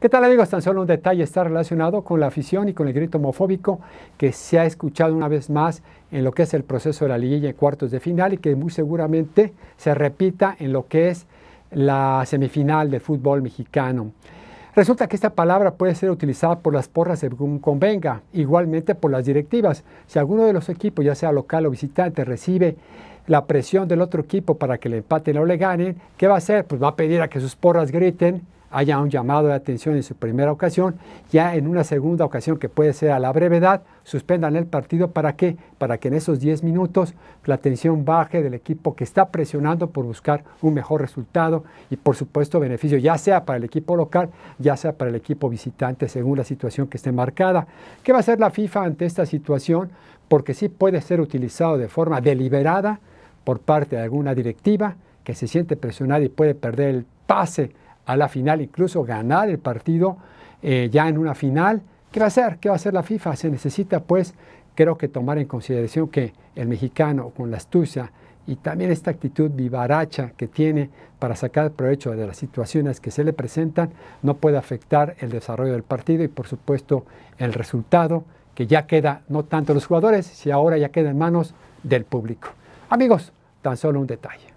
¿Qué tal amigos? Tan solo un detalle está relacionado con la afición y con el grito homofóbico que se ha escuchado una vez más en lo que es el proceso de la liguilla en cuartos de final y que muy seguramente se repita en lo que es la semifinal del fútbol mexicano. Resulta que esta palabra puede ser utilizada por las porras según convenga, igualmente por las directivas. Si alguno de los equipos, ya sea local o visitante, recibe la presión del otro equipo para que le empaten o le ganen, ¿qué va a hacer? Pues va a pedir a que sus porras griten haya un llamado de atención en su primera ocasión, ya en una segunda ocasión que puede ser a la brevedad, suspendan el partido para qué? Para que en esos 10 minutos la tensión baje del equipo que está presionando por buscar un mejor resultado y por supuesto beneficio ya sea para el equipo local, ya sea para el equipo visitante según la situación que esté marcada. ¿Qué va a hacer la FIFA ante esta situación? Porque sí puede ser utilizado de forma deliberada por parte de alguna directiva que se siente presionada y puede perder el pase a la final, incluso ganar el partido eh, ya en una final. ¿Qué va a hacer? ¿Qué va a hacer la FIFA? Se necesita, pues, creo que tomar en consideración que el mexicano, con la astucia y también esta actitud vivaracha que tiene para sacar provecho de las situaciones que se le presentan, no puede afectar el desarrollo del partido y, por supuesto, el resultado que ya queda no tanto los jugadores, si ahora ya queda en manos del público. Amigos, tan solo un detalle.